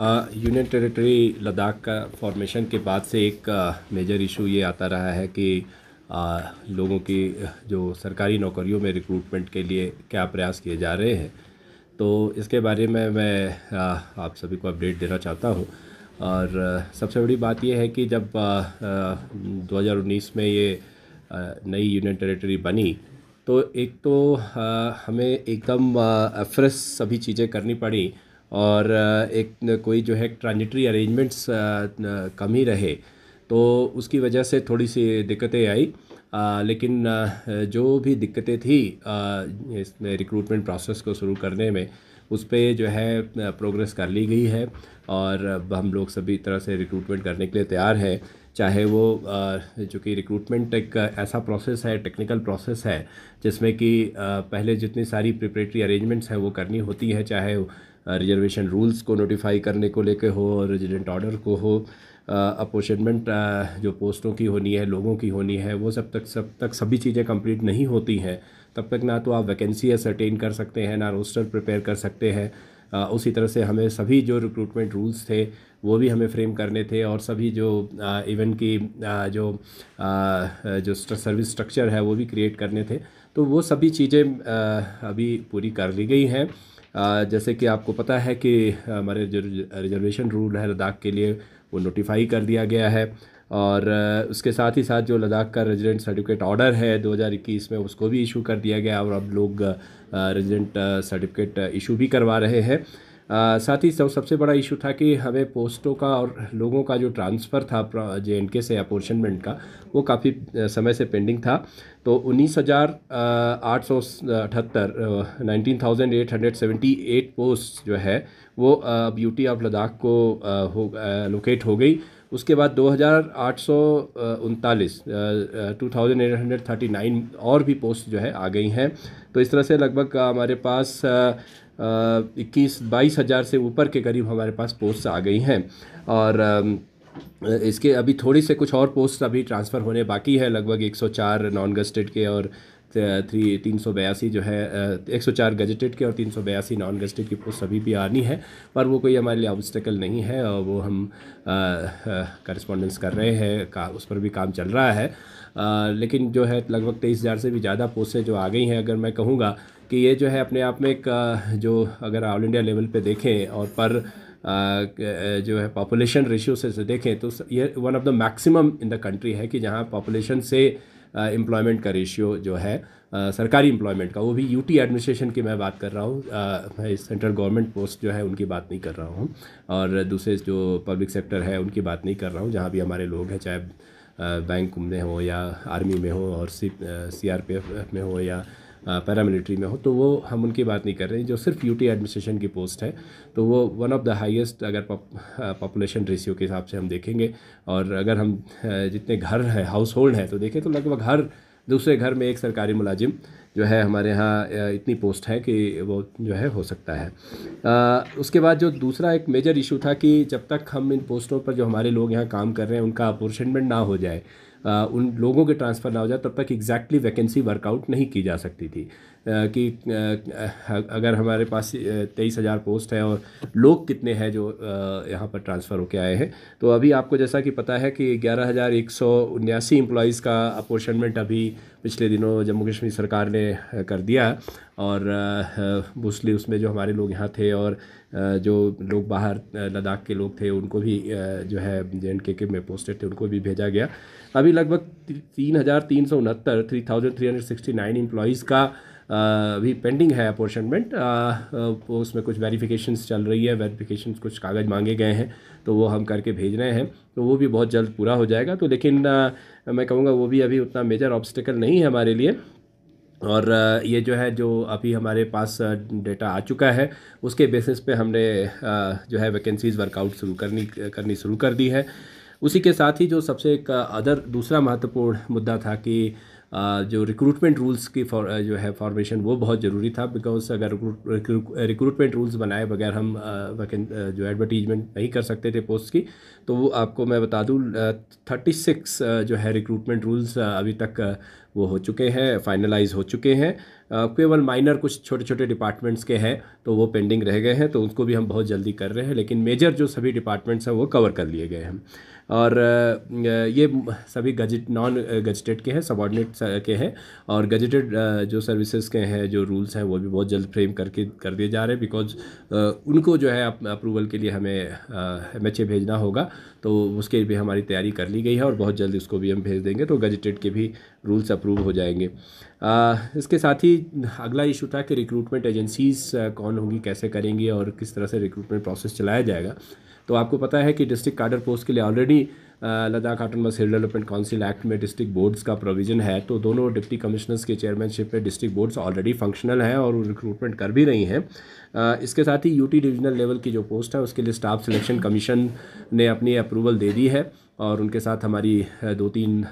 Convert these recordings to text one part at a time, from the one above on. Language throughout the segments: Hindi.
यूनियन टेरिटरी लद्दाख का फॉर्मेशन के बाद से एक मेजर इशू ये आता रहा है कि आ, लोगों की जो सरकारी नौकरियों में रिक्रूटमेंट के लिए क्या प्रयास किए जा रहे हैं तो इसके बारे में मैं आ, आप सभी को अपडेट देना चाहता हूँ और सबसे बड़ी बात यह है कि जब आ, आ, 2019 में ये नई यूनियन टेरिटरी बनी तो एक तो आ, हमें एकदम फ्रेश सभी चीज़ें करनी पड़ी और एक कोई जो है ट्रांजिटरी अरेंजमेंट्स कम ही रहे तो उसकी वजह से थोड़ी सी दिक्कतें आई आ, लेकिन जो भी दिक्कतें थी इसमें रिक्रूटमेंट प्रोसेस को शुरू करने में उस पर जो है प्रोग्रेस कर ली गई है और हम लोग सभी तरह से रिक्रूटमेंट करने के लिए तैयार हैं चाहे वो चूँकि रिक्रूटमेंट एक ऐसा प्रोसेस है टेक्निकल प्रोसेस है जिसमें कि पहले जितनी सारी प्रिपरेटरी अरेंजमेंट्स हैं वो करनी होती है चाहे रिजर्वेशन रूल्स को नोटिफाई करने को लेके हो रेजिडेंट ऑर्डर को हो अपोशनमेंट जो पोस्टों की होनी है लोगों की होनी है वो सब तक सब तक सभी चीज़ें कंप्लीट नहीं होती हैं तब तक ना तो आप वैकेंसी असरटेन कर सकते हैं ना रोस्टर प्रिपेयर कर सकते हैं उसी तरह से हमें सभी जो रिक्रूटमेंट रूल्स थे वो भी हमें फ्रेम करने थे और सभी जो इवन की आ, जो आ, जो सर्विस स्ट्रक्चर है वो भी क्रिएट करने थे तो वो सभी चीज़ें अभी पूरी कर ली गई हैं जैसे कि आपको पता है कि हमारे जो रिजर्वेशन रूल है लद्दाख के लिए वो नोटिफाई कर दिया गया है और उसके साथ ही साथ जो लद्दाख का रेजिडेंट सर्टिफिकेट ऑर्डर है 2021 में उसको भी इशू कर दिया गया और अब लोग रेजिडेंट सर्टिफिकेट इशू भी करवा रहे हैं साथ ही सब सबसे बड़ा इशू था कि हमें पोस्टों का और लोगों का जो ट्रांसफ़र था जे एंड के से अपोर्शनमेंट का वो काफ़ी समय से पेंडिंग था तो उन्नीस हज़ार आठ सौ अठहत्तर nineteen thousand eight hundred seventy eight post जो है वो ब्यूटी ऑफ लद्दाख को हो लोकेट हो गई उसके बाद दो हज़ार आठ सौ उनतालीस two thousand eight hundred thirty nine और भी पोस्ट जो है आ गई हैं तो इस तरह से लगभग हमारे पास इक्कीस बाईस हज़ार से ऊपर के करीब हमारे पास पोस्ट आ गई हैं और इसके अभी थोड़ी से कुछ और पोस्ट अभी ट्रांसफ़र होने बाकी है लगभग 104 नॉन गजटेड के और थ्री तीन सौ बयासी जो है एक सौ चार गजटेड के और तीन सौ बयासी नॉन गजटेड की पोस्ट अभी भी आनी है पर वो कोई हमारे लिए ऑब्स्टिकल नहीं है और वो हम करस्पॉन्डेंस कर रहे हैं का उस पर भी काम चल रहा है आ, लेकिन जो है लगभग तेईस हज़ार से भी ज़्यादा पोस्टें जो आ गई हैं अगर मैं कहूँगा कि ये जो है अपने आप में एक जो अगर ऑल इंडिया लेवल पे देखें और पर जो है पॉपुलेशन रेशियो से देखें तो ये one of the maximum in the country है कि जहाँ पॉपुलेशन से एम्प्लॉयमेंट का रेशियो जो है सरकारी एम्प्लॉयमेंट का वो भी यूटी एडमिनिस्ट्रेशन की मैं बात कर रहा हूँ मैं सेंट्रल गवर्नमेंट पोस्ट जो है उनकी बात नहीं कर रहा हूँ और दूसरे जो पब्लिक सेक्टर है उनकी बात नहीं कर रहा हूँ जहाँ भी हमारे लोग हैं चाहे बैंक में हो या आर्मी में हो और C C R P F में हो या पैरामिलिट्री में हो तो वो हम उनकी बात नहीं कर रहे हैं जो सिर्फ यूटी एडमिनिस्ट्रेशन की पोस्ट है तो वो वन ऑफ द हाईएस्ट अगर पॉपुलेशन रेशियो के हिसाब से हम देखेंगे और अगर हम जितने घर हैं हाउस होल्ड हैं तो देखें तो लगभग हर दूसरे घर में एक सरकारी मुलाजिम जो है हमारे यहाँ इतनी पोस्ट है कि वो जो है हो सकता है आ, उसके बाद जो दूसरा एक मेजर इशू था कि जब तक हम इन पोस्टों पर जो हमारे लोग यहाँ काम कर रहे हैं उनका अपोर्शनमेंट ना हो जाए उन लोगों के ट्रांसफ़र ना हो जाए तब तक एग्जैक्टली वैकेंसी वर्कआउट नहीं की जा सकती थी कि अगर हमारे पास तेईस हज़ार पोस्ट है और लोग कितने हैं जो यहाँ पर ट्रांसफ़र होकर आए हैं तो अभी आपको जैसा कि पता है कि ग्यारह हज़ार एक सौ उन्यासी एम्प्लॉज़ का अपोर्शनमेंट अभी पिछले दिनों जम्मू कश्मीर सरकार ने कर दिया और मोस्टली उसमें जो हमारे लोग यहाँ थे और जो लोग बाहर लद्दाख के लोग थे उनको भी जो है जे के में पोस्टेड थे उनको भी भेजा गया अभी लगभग तीन हज़ार तीन सौ उनहत्तर three thousand three hundred sixty nine employees का अभी पेंडिंग है अपॉर्चमेंट उसमें कुछ वेरिफिकेशंस चल रही है वेरिफिकेशन कुछ कागज़ मांगे गए हैं तो वो हम करके भेज रहे हैं तो वो भी बहुत जल्द पूरा हो जाएगा तो लेकिन आ, मैं कहूँगा वो भी अभी उतना मेजर ऑब्स्टिकल नहीं है हमारे लिए और ये जो है जो अभी हमारे पास डेटा आ चुका है उसके बेसिस पे हमने जो है वैकेंसीज़ वर्कआउट शुरू करनी करनी शुरू कर दी है उसी के साथ ही जो सबसे एक अदर दूसरा महत्वपूर्ण मुद्दा था कि जो रिक्रूटमेंट रूल्स की फॉर जो है फॉर्मेशन वो बहुत ज़रूरी था बिकॉज अगर रिक्रूटमेंट रूल्स बनाए बगैर हम जो एडवर्टीजमेंट नहीं कर सकते थे पोस्ट की तो वो आपको मैं बता दूँ थर्टी सिक्स जो है रिक्रूटमेंट रूल्स अभी तक वो हो चुके हैं फाइनलाइज हो चुके हैं केवल माइनर कुछ छोटे छोटे डिपार्टमेंट्स के हैं तो वो पेंडिंग रह गए हैं तो उसको भी हम बहुत जल्दी कर रहे हैं लेकिन मेजर जो सभी डिपार्टमेंट्स हैं वो कवर कर लिए गए हैं और ये सभी गजट नॉन गजटेड के हैं सबॉर्डिनेट के हैं और गजटेड जो सर्विसेज के हैं जो रूल्स हैं वो भी बहुत जल्द फ्रेम करके कर दिए जा रहे हैं बिकॉज उनको जो है अप्रूवल के लिए हमें एम एच भेजना होगा तो उसके भी हमारी तैयारी कर ली गई है और बहुत जल्द उसको भी हम भेज देंगे तो गजटेड के भी रूल्स अप्रूव हो जाएंगे आ, इसके साथ ही अगला इशू था कि रिक्रूटमेंट एजेंसीज़ कौन होंगी कैसे करेंगी और किस तरह से रिक्रूटमेंट प्रोसेस चलाया जाएगा तो आपको पता है कि डिस्ट्रिक्ट कार्डर पोस्ट के लिए already Ladakh autonomous hill development council act में डिस्ट्रिक्ट बोर्ड्स का प्रोविज़न है तो दोनों डिप्टी कमिश्नर्स के चेयरमैनशिप में डिस्ट्रिक्ट बोर्ड्स ऑलरेडी फंक्शनल हैं और रिक्रूटमेंट कर भी रही हैं इसके साथ ही यूटी डिविजनल लेवल की जो पोस्ट है उसके लिए स्टाफ सिलेक्शन कमीशन ने अपनी अप्रूवल दे दी है और उनके साथ हमारी दो तीन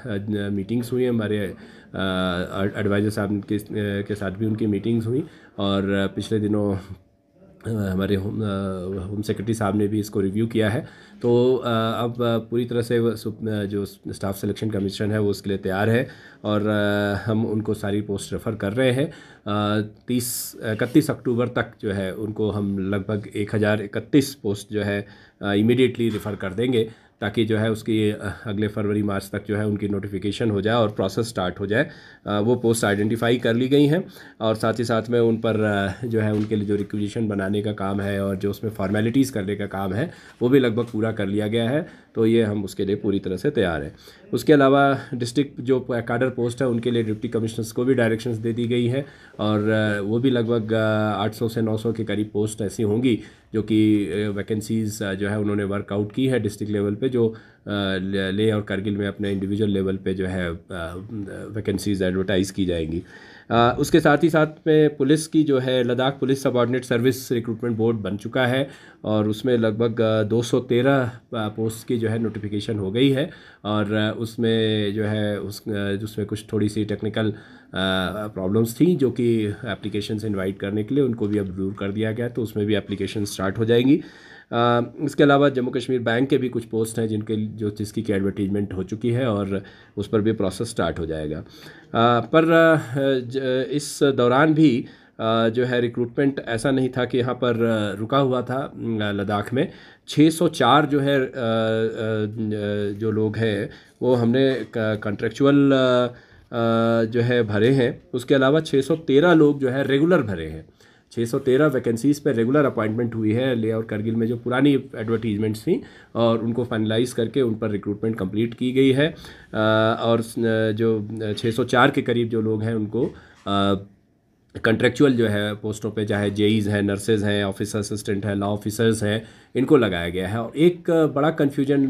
मीटिंग्स हुई हमारे एडवाइज़र साहब के साथ भी उनकी मीटिंग्स हुई और पिछले दिनों हमारे होम होम सेक्रेटरी साहब ने भी इसको रिव्यू किया है तो अब पूरी तरह से जो स्टाफ सिलेक्शन कमीशन है वो उसके लिए तैयार है और हम उनको सारी पोस्ट रेफ़र कर रहे हैं तीस इकतीस अक्टूबर तक जो है उनको हम लगभग एक हज़ार इकतीस पोस्ट जो है इमीडिएटली रेफ़र कर देंगे ताकि जो है उसकी अगले फरवरी मार्च तक जो है उनकी नोटिफिकेशन हो जाए और प्रोसेस स्टार्ट हो जाए वो पोस्ट आइडेंटिफाई कर ली गई हैं और साथ ही साथ में उन पर जो है उनके लिए जो रिक्विजिशन बनाने का काम है और जो उसमें फॉर्मेलिटीज़ करने का काम है वो भी लगभग पूरा कर लिया गया है तो ये हम उसके लिए पूरी तरह से तैयार हैं उसके अलावा डिस्ट्रिक्ट जो कार्डर पोस्ट है उनके लिए डिप्टी कमिश्नर्स को भी डायरेक्शंस दे दी गई हैं और वो भी लगभग 800 से 900 के करीब पोस्ट ऐसी होंगी जो कि वैकेंसीज़ जो है उन्होंने वर्कआउट की है डिस्ट्रिक्ट लेवल पे जो ले और करगिल में अपने इंडिविजुअल लेवल पे जो है वैकेंसीज़ एडवर्टाइज़ की जाएंगी उसके साथ ही साथ में पुलिस की जो है Ladakh police subordinate service recruitment board बन चुका है और उसमें लगभग 213 पोस्ट की जो है नोटिफिकेशन हो गई है और उसमें जो है उस उसमें कुछ थोड़ी सी टेक्निकल प्रॉब्लम्स थी जो कि एप्लीकेशन इन्वाइट करने के लिए उनको भी अब दूर कर दिया गया तो उसमें भी एप्लीकेशन स्टार्ट हो जाएंगी आ, इसके अलावा जम्मू कश्मीर बैंक के भी कुछ पोस्ट हैं जिनके जो जिसकी की एडवर्टीजमेंट हो चुकी है और उस पर भी प्रोसेस स्टार्ट हो जाएगा आ, पर ज, इस दौरान भी जो है रिक्रूटमेंट ऐसा नहीं था कि यहाँ पर रुका हुआ था लद्दाख में 604 जो है जो लोग हैं वो हमने कंट्रेक्चुअल जो है भरे हैं उसके अलावा 613 लोग जो है रेगुलर भरे हैं 613 वैकेंसीज़ पर रेगुलर अपॉइंटमेंट हुई है ले और करगिल में जो पुरानी एडवर्टीजमेंट्स थी और उनको फाइनलाइज करके उन पर रिक्रूटमेंट कंप्लीट की गई है और जो 604 के करीब जो लोग हैं उनको कंट्रेक्चुअल जो है पोस्टों पे चाहे जेईज़ हैं नर्सेज हैं ऑफिसर असिस्टेंट हैं लॉ ऑफिसर्स हैं इनको लगाया गया है और एक बड़ा कन्फ्यूजन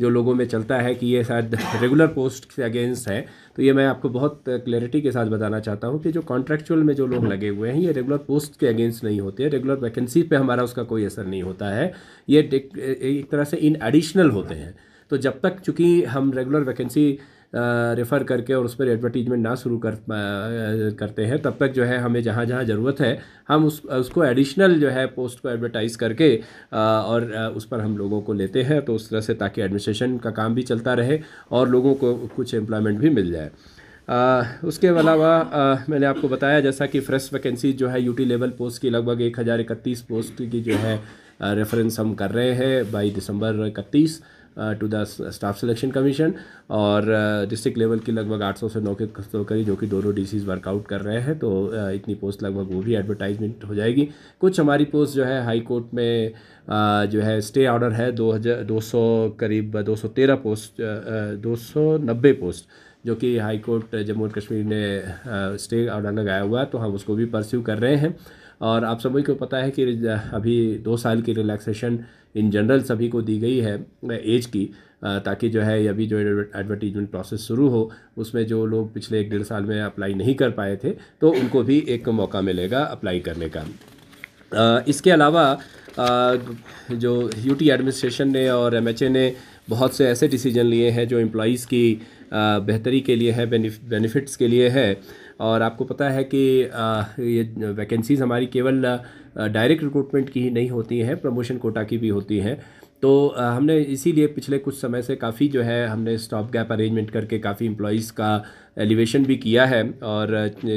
जो लोगों में चलता है कि ये शायद रेगुलर पोस्ट के अगेंस्ट है तो ये मैं आपको बहुत क्लैरिटी के साथ बताना चाहता हूँ कि जो कॉन्ट्रेक्चुअल में जो लोग लगे हुए हैं ये रेगुलर पोस्ट के अगेंस्ट नहीं होते रेगुलर वैकेंसी पर हमारा उसका कोई असर नहीं होता है ये एक तरह से इन एडिशनल होते हैं तो जब तक चूँकि हम रेगुलर वैकेंसी रेफ़र करके और उस पर एडवर्टीजमेंट ना शुरू कर करते हैं तब तक जो है हमें जहाँ जहाँ ज़रूरत है हम उस उसको एडिशनल जो है पोस्ट को एडवर्टाइज़ करके और उस पर हम लोगों को लेते हैं तो उस तरह से ताकि एडमिनिस्ट्रेशन का काम भी चलता रहे और लोगों को कुछ एम्प्लॉयमेंट भी मिल जाए आ, उसके अलावा मैंने आपको बताया जैसा कि फ्रेश वैकेंसी जो है यूटी लेवल पोस्ट की लगभग एक हज़ार इकतीस पोस्ट की जो है रेफरेंस हम कर रहे हैं बाई दिसंबर इकतीस to the staff selection commission और डिस्ट्रिक्ट uh, लेवल की लगभग 800 से नौ के करी जो कि दोनों डी वर्कआउट कर रहे हैं तो uh, इतनी पोस्ट लगभग वो भी एडवर्टाइजमेंट हो जाएगी कुछ हमारी पोस्ट जो है हाई कोर्ट में uh, जो है स्टे ऑर्डर है दो हज़ार दो सौ करीब दो सौ तेरह पोस्ट दो सौ नब्बे पोस्ट जो कि high court Jammu and Kashmir ने स्टे ऑर्डर लगाया हुआ है तो हम उसको भी परस्यू कर रहे हैं और आप सभी को पता है कि अभी दो साल की रिलैक्सेशन इन जनरल सभी को दी गई है एज की ताकि जो है अभी जो एडवर्टीजमेंट प्रोसेस शुरू हो उसमें जो लोग पिछले एक डेढ़ साल में अप्लाई नहीं कर पाए थे तो उनको भी एक मौका मिलेगा अप्लाई करने का इसके अलावा जो यूटी एडमिनिस्ट्रेशन ने और एमएचए ने बहुत से ऐसे डिसीजन लिए हैं जो एम्प्लॉज़ की बेहतरी के लिए है बेनिफिट्स के लिए है और आपको पता है कि ये वैकेंसीज़ हमारी केवल डायरेक्ट रिक्रूटमेंट की ही नहीं होती हैं प्रमोशन कोटा की भी होती हैं तो हमने इसीलिए पिछले कुछ समय से काफ़ी जो है हमने स्टॉप गैप अरेंजमेंट करके काफ़ी एम्प्लॉयज़ का एलिवेशन भी किया है और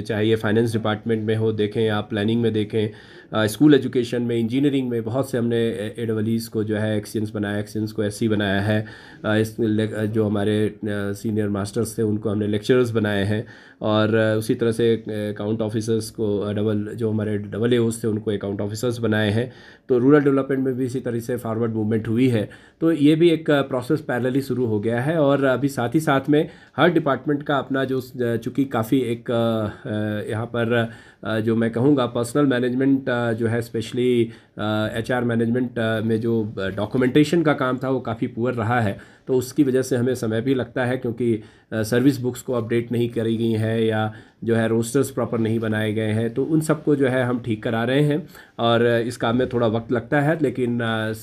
चाहे ये फाइनेंस डिपार्टमेंट में हो देखें आप प्लानिंग में देखें स्कूल एजुकेशन में इंजीनियरिंग में बहुत से हमने एडवलीज़ को जो है एक्सचेंस बनाया एक्सचेंस को एस बनाया है इस जो हमारे सीनियर मास्टर्स थे उनको हमने लेक्चरर्स बनाए हैं और उसी तरह से अकाउंट ऑफिसर्स को डबल जो हमारे डबल ए थे उनको अकाउंट ऑफिसर्स बनाए हैं तो रूरल डेवलपमेंट में भी इसी तरह से फॉरवर्ड मूवमेंट हुई है तो ये भी एक प्रोसेस पैरेलली शुरू हो गया है और अभी साथ ही साथ में हर डिपार्टमेंट का अपना जो चूँकि काफ़ी एक यहाँ पर जो मैं कहूँगा पर्सनल मैनेजमेंट जो है स्पेशली एच मैनेजमेंट में जो डॉक्यूमेंटेशन का काम था वो काफ़ी पुअर रहा है तो उसकी वजह से हमें समय भी लगता है क्योंकि सर्विस बुक्स को अपडेट नहीं करी गई हैं या जो है रोस्टर्स प्रॉपर नहीं बनाए गए हैं तो उन सबको जो है हम ठीक करा रहे हैं और इस काम में थोड़ा वक्त लगता है लेकिन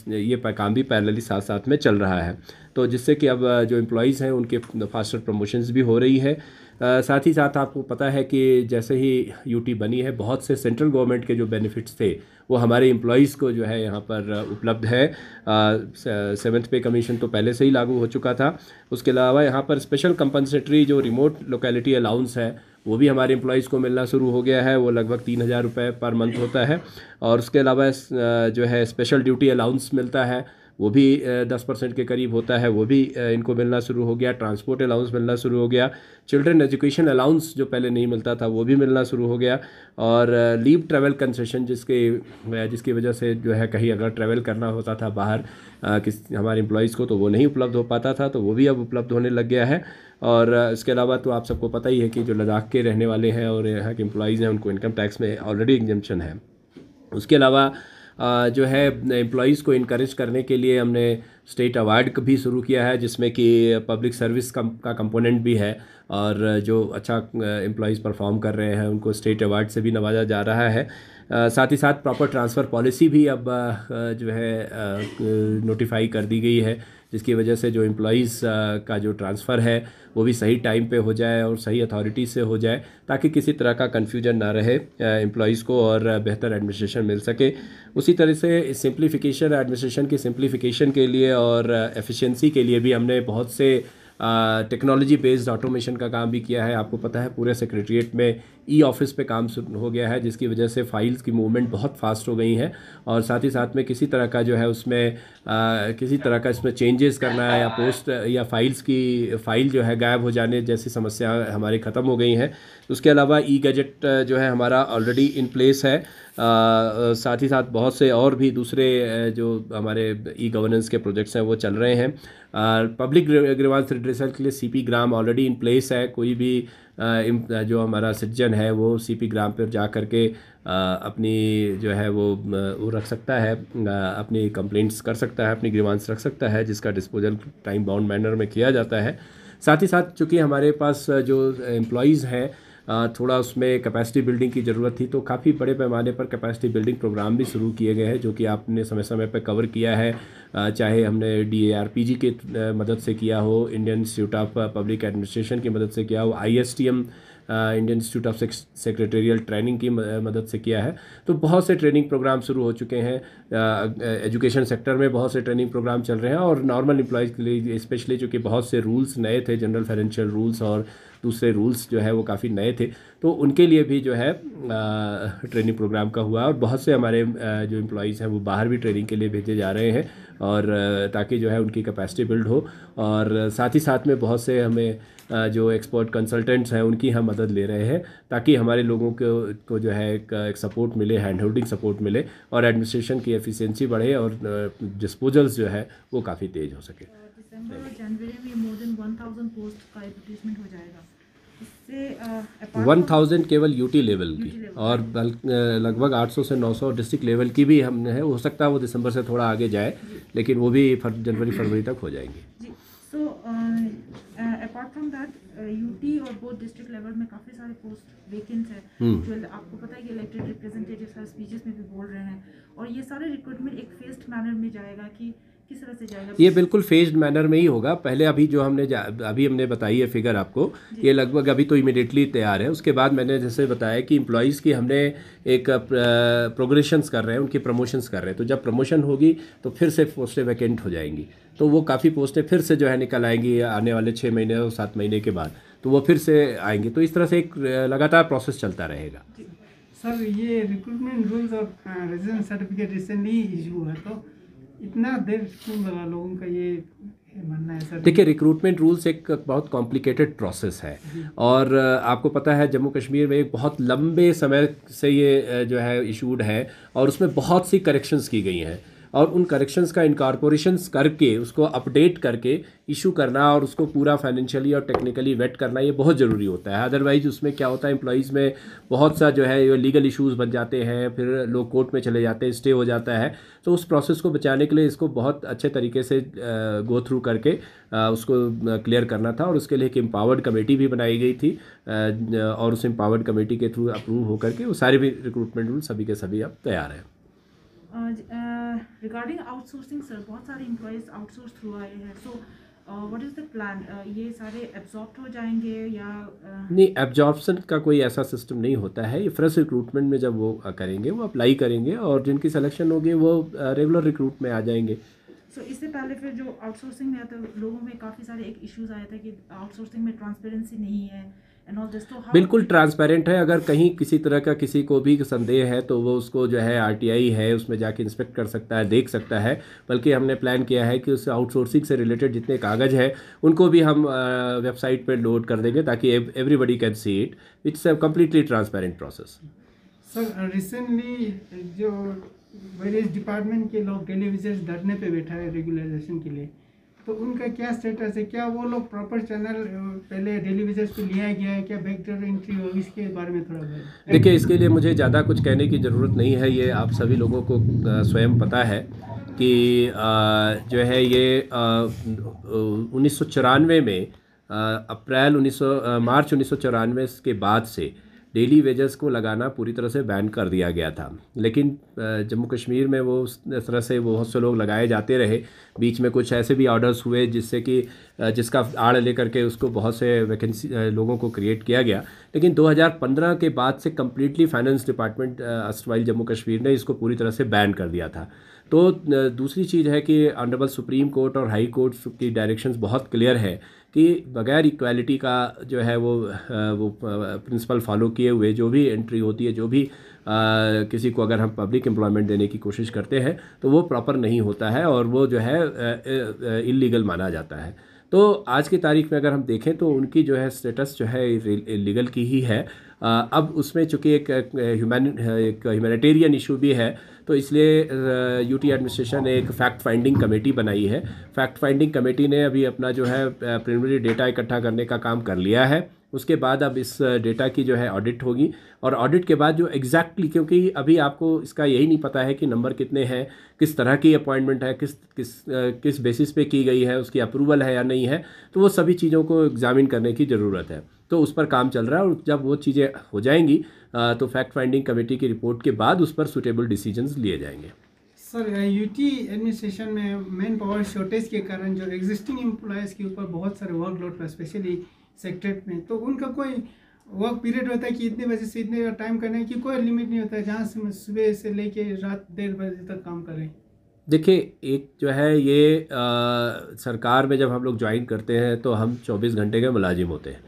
ये काम भी पैरेलली साथ साथ में चल रहा है तो जिससे कि अब जो एम्प्लॉयज़ हैं उनके फास्टर प्रमोशंस भी हो रही है साथ ही साथ आपको पता है कि जैसे ही यूटी बनी है बहुत से सेंट्रल गवर्नमेंट के जो बेनिफिट्स थे वो हमारे एम्प्लॉयज़ को जो है यहाँ पर उपलब्ध है सेवन्थ पे कमीशन तो पहले से ही लागू हो चुका था उसके अलावा यहाँ पर स्पेशल कंपनसेटरी जो रिमोट लोकेलिटी अलाउंस है वो भी हमारे एम्प्लॉयज़ को मिलना शुरू हो गया है वो लगभग तीन हज़ार रुपये पर मंथ होता है और उसके अलावा जो है स्पेशल ड्यूटी अलाउंस मिलता है वो भी दस परसेंट के करीब होता है वो भी इनको मिलना शुरू हो गया ट्रांसपोर्ट अलाउंस मिलना शुरू हो गया चिल्ड्रन एजुकेशन अलाउंस जो पहले नहीं मिलता था वो भी मिलना शुरू हो गया और लीव ट्रैवल कंसेशन जिसके जिसकी वजह से जो है कहीं अगर ट्रैवल करना होता था बाहर किस हमारे एम्प्लॉयज़ को तो वो नहीं उपलब्ध हो पाता था तो वो भी अब उपलब्ध होने लग गया है और इसके अलावा तो आप सबको पता ही है कि जो लद्दाख के रहने वाले हैं और यहाँ के एम्प्लॉयज़ हैं उनको इनकम टैक्स में ऑलरेडी एग्जम्पन है उसके अलावा जो है एम्प्लॉज़ को इनक्रेज करने के लिए हमने स्टेट अवार्ड भी शुरू किया है जिसमें कि पब्लिक सर्विस का का कंपोनेंट भी है और जो अच्छा एम्प्लॉज़ परफॉर्म कर रहे हैं उनको स्टेट अवार्ड से भी नवाजा जा रहा है साथ ही साथ प्रॉपर ट्रांसफ़र पॉलिसी भी अब जो है नोटिफाई कर दी गई है जिसकी वजह से जो एम्प्लॉज़ का जो ट्रांसफ़र है वो भी सही टाइम पे हो जाए और सही अथॉरिटी से हो जाए ताकि किसी तरह का कन्फ्यूजन ना रहे एम्प्लॉज़ को और बेहतर एडमिनिस्ट्रेशन मिल सके उसी तरह से सिंप्लीफिकेशन एडमिनिस्ट्रेशन की सिंप्लीफिकेशन के लिए और एफिशिएंसी के लिए भी हमने बहुत से टेक्नोलॉजी बेस्ड ऑटोमेशन का काम भी किया है आपको पता है पूरे सेक्रेटरीट में ई ऑफिस पे काम हो गया है जिसकी वजह से फाइल्स की मूवमेंट बहुत फास्ट हो गई हैं और साथ ही साथ में किसी तरह का जो है उसमें आ, किसी तरह का इसमें चेंजेस करना या पोस्ट या फाइल्स की फ़ाइल जो है गायब हो जाने जैसी समस्या हमारी ख़त्म हो गई हैं उसके अलावा ई गजट जो है हमारा ऑलरेडी इन प्लेस है आ, साथ ही साथ बहुत से और भी दूसरे जो हमारे ई गवर्नेंस के प्रोजेक्ट्स हैं वो चल रहे हैं पब्लिक ग्रीवांस रिड्रेसल के लिए CP gram already in place है कोई भी जो हमारा सिटीजन है वो सी पी ग्राम पर जा कर के अपनी जो है वो वो रख सकता है अपनी कंप्लेंट्स कर सकता है अपनी ग्रीवांस रख सकता है जिसका डिस्पोजल टाइम बाउंड मैनर में किया जाता है साथ ही साथ चूँकि हमारे पास जो एम्प्लॉज़ हैं थोड़ा उसमें कैपेसिटी बिल्डिंग की ज़रूरत थी तो काफ़ी बड़े पैमाने पर कैपेसिटी बिल्डिंग प्रोग्राम भी शुरू किए गए हैं जो कि आपने समय समय पर कवर किया है चाहे हमने D A R P G की मदद से किया हो Indian Institute of Public Administration की मदद से किया हो I S T M Indian Institute of Secretarial Training की मदद से किया है तो बहुत से ट्रेनिंग प्रोग्राम शुरू हो चुके हैं एजुकेशन सेक्टर में बहुत से ट्रेनिंग प्रोग्राम चल रहे हैं और नॉर्मल इम्प्लॉयज़ के लिए स्पेशली चूँकि बहुत से रूल्स नए थे जनरल फाइनेंशियल रूल्स और दूसरे रूल्स जो है वो काफ़ी नए थे तो उनके लिए भी जो है ट्रेनिंग प्रोग्राम का हुआ और बहुत से हमारे जो एम्प्लॉज़ हैं वो बाहर भी ट्रेनिंग के लिए भेजे जा रहे हैं और ताकि जो है उनकी कैपेसिटी बिल्ड हो और साथ ही साथ में बहुत से हमें जो एक्सपर्ट कंसल्टेंट्स हैं उनकी हम मदद ले रहे हैं ताकि हमारे लोगों को, को जो है एक, एक सपोर्ट मिले हैंड होल्डिंग सपोर्ट मिले और एडमिनिस्ट्रेशन की एफिशिएंसी बढ़े और डिस्पोजल्स जो है वो काफ़ी तेज़ हो सके जनवरी में मोर देन थाउजेंड पोस्ट का एडवर्टीजमेंट हो जाएगा वन थाउजेंड केवल यूटी लेवल की और लगभग आठ सौ से नौ सौ डिस्ट्रिक्ट लेवल की भी हमने है हो सकता है वो दिसंबर से थोड़ा आगे जाए लेकिन वो भी फर, जनवरी फरवरी तक हो जाएंगी so apart from that UT और बोथ डिस्ट्रिक्ट लेवल में काफ़ी सारे पोस्ट वेकेंट है जो आपको पता है कि इलेक्टेड रिप्रेजेंटेटिव स्पीचेस में भी बोल रहे हैं और ये सारे रिक्रूटमेंट एक फेस्ड मैनर में जाएगा कि uh, किस तरह से जाएगा ये बिल्कुल फेज्ड मैनर में ही होगा पहले अभी जो हमने अभी हमने बताई है फिगर आपको ये लगभग अभी तो इमिडिएटली तैयार है उसके बाद मैंने जैसे बताया कि इम्प्लॉयज़ की हमने एक प्रोग्रेशंस कर रहे हैं उनकी प्रमोशंस कर रहे हैं तो जब प्रमोशन होगी तो फिर से पोस्टें वैकेंट हो जाएंगी तो वो काफ़ी पोस्टें फिर से जो है निकल आएंगी आने वाले छः महीने और सात महीने के बाद तो वो फिर से आएंगे तो इस तरह से एक लगातार प्रोसेस चलता रहेगा सर ये रिक्रूटमेंट रूल्स और रेजिडेंस सर्टिफिकेट रिसेंटली इशू है तो इतना देर क्यों लगा लोगों का ये देखिए रिक्रूटमेंट रूल्स एक बहुत कॉम्प्लिकेटेड प्रोसेस है और आपको पता है जम्मू कश्मीर में एक बहुत लंबे समय से ये जो है इशूड है और उसमें बहुत सी करेक्शंस की गई हैं और उन करेक्शंस का इनकारपोरेशन करके उसको अपडेट करके इशू करना और उसको पूरा फाइनेंशियली और टेक्निकली वेट करना ये बहुत ज़रूरी होता है अदरवाइज़ उसमें क्या होता है एम्प्लॉयज़ में बहुत सा जो है ये लीगल इशूज़ बन जाते हैं फिर लोग कोर्ट में चले जाते हैं स्टे हो जाता है तो उस प्रोसेस को बचाने के लिए इसको बहुत अच्छे तरीके से गो थ्रू करके उसको क्लियर करना था और उसके लिए एक एम्पावर्ड कमेटी भी बनाई गई थी और उस एम्पावर्ड कमेटी के थ्रू अप्रूव होकर के वो सारे भी रिक्रूटमेंट रूल सभी के सभी अब तैयार हैं रिगार्डिंग आउटसोर्सिंग सर बहुत सारे इम्प्लॉयज आउटसोर्स थ्रू आए हैं so what is the plan ये सारे एब्जॉर्ब हो जाएंगे या uh... नहीं एब्जॉर्बसन का कोई ऐसा सिस्टम नहीं होता है ये फ्रेश रिक्रूटमेंट में जब वो uh, करेंगे वो अप्लाई करेंगे और जिनकी सिलेक्शन होगी वो रेगुलर uh, रिक्रूट में आ जाएंगे सो so, इससे पहले फिर जो आउटसोर्सिंग में आता लोगों में काफ़ी सारे एक इश्यूज आए थे कि आउटसोर्सिंग में ट्रांसपेरेंसी नहीं है तो बिल्कुल ट्रांसपेरेंट है अगर कहीं किसी तरह का किसी को भी संदेह है तो वो उसको जो है आरटीआई है उसमें जाके इंस्पेक्ट कर सकता है देख सकता है बल्कि हमने प्लान किया है कि उस आउटसोर्सिंग से रिलेटेड जितने कागज़ हैं उनको भी हम वेबसाइट पर लोड कर देंगे ताकि everybody can see it it's a completely transparent process sir recently जो वेरियस डिपार्टमेंट के लोग टेलीविजन धरने पे बैठा है रेगुलराइजेशन के लिए तो उनका क्या स्टेटस है क्या वो लोग प्रॉपर चैनल पहले डेली बेसिस पे लिया गया है क्या बैकडोर एंट्री हो इसके बारे में थोड़ा बहुत देखिए इसके लिए मुझे ज़्यादा कुछ कहने की ज़रूरत नहीं है ये आप सभी लोगों को स्वयं पता है कि जो है ये उन्नीस में अप्रैल उन्नीस मार्च उन्नीस के बाद से डेली वेजेस को लगाना पूरी तरह से बैन कर दिया गया था लेकिन जम्मू कश्मीर में वो उस तरह से बहुत से लोग लगाए जाते रहे बीच में कुछ ऐसे भी ऑर्डर्स हुए जिससे कि जिसका आड़ लेकर के उसको बहुत से वैकेंसी लोगों को क्रिएट किया गया लेकिन 2015 के बाद से completely finance department erstwhile Jammu Kashmir ने इसको पूरी तरह से बैन कर दिया था तो दूसरी चीज़ है कि ऑनरेबल सुप्रीम कोर्ट और हाई कोर्ट की डायरेक्शंस बहुत क्लियर है कि बग़ैर इक्वालिटी का जो है वो वो प्रिंसिपल फॉलो किए हुए जो भी एंट्री होती है जो भी आ, किसी को अगर हम पब्लिक एम्प्लॉयमेंट देने की कोशिश करते हैं तो वो प्रॉपर नहीं होता है और वो जो है इलीगल माना जाता है तो आज की तारीख में अगर हम देखें तो उनकी जो है स्टेटस जो है इलीगल की ही है अब उसमें चूंकि एक ह्यूमैन एक ह्यूमैनिटेरियन इशू भी है तो इसलिए यूटी एडमिनिस्ट्रेशन ने एक फैक्ट फाइंडिंग कमेटी बनाई है फैक्ट फाइंडिंग कमेटी ने अभी अपना जो है प्रिलिमिनरी डेटा इकट्ठा करने का काम कर लिया है उसके बाद अब इस डेटा की जो है ऑडिट होगी और ऑडिट के बाद जो एग्जैक्टली क्योंकि अभी आपको इसका यही नहीं पता है कि नंबर कितने हैं किस तरह की अपॉइंटमेंट है किस किस किस बेसिस पे की गई है उसकी अप्रूवल है या नहीं है तो वो सभी चीज़ों को एग्ज़ामिन करने की ज़रूरत है तो उस पर काम चल रहा है और जब वो चीज़ें हो जाएंगी तो फैक्ट फाइंडिंग कमेटी की रिपोर्ट के बाद उस पर सुटेबल डिसीजन लिए जाएंगे सर यूटी एडमिनिस्ट्रेशन में मैन पावर शॉर्टेज के कारण जो एग्जिस्टिंग एम्प्लॉयज़ के ऊपर बहुत सारे वर्कलोड पर स्पेशली सेक्टर में तो उनका कोई वर्क पीरियड होता है कि इतने बजे से इतने टाइम करने की कोई लिमिट नहीं होता है जहाँ से सुबह से लेके रात डेढ़ बजे तक काम करें देखिए एक जो है ये आ, सरकार में जब हम लोग ज्वाइन करते हैं तो हम 24 घंटे के मुलाजिम होते हैं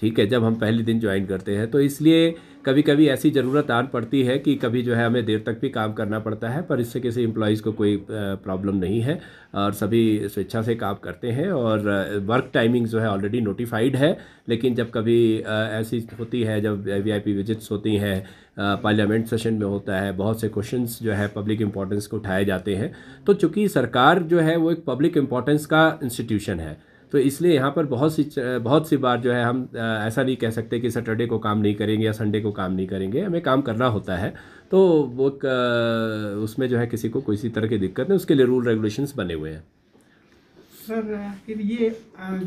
ठीक है जब हम पहले दिन ज्वाइन करते हैं तो इसलिए कभी कभी ऐसी ज़रूरत आन पड़ती है कि कभी जो है हमें देर तक भी काम करना पड़ता है पर इससे किसी इम्प्लॉयज़ को कोई प्रॉब्लम नहीं है और सभी स्वेच्छा से काम करते हैं और वर्क टाइमिंग जो है ऑलरेडी नोटिफाइड है लेकिन जब कभी ऐसी होती है जब वीआईपी विजिट्स होती हैं पार्लियामेंट सेशन में होता है बहुत से क्वेश्चंस जो है पब्लिक इम्पोर्टेंस को उठाए जाते हैं तो चूँकि सरकार जो है वो एक पब्लिक इम्पोर्टेंस का इंस्टीट्यूशन है तो इसलिए यहाँ पर बहुत सी बहुत सी बार जो है हम ऐसा नहीं कह सकते कि सैटरडे को काम नहीं करेंगे या संडे को काम नहीं करेंगे हमें काम करना होता है तो वो उसमें जो है किसी को कोई सी तरह की दिक्कत नहीं उसके लिए रूल रेगुलेशंस बने हुए हैं सर फिर ये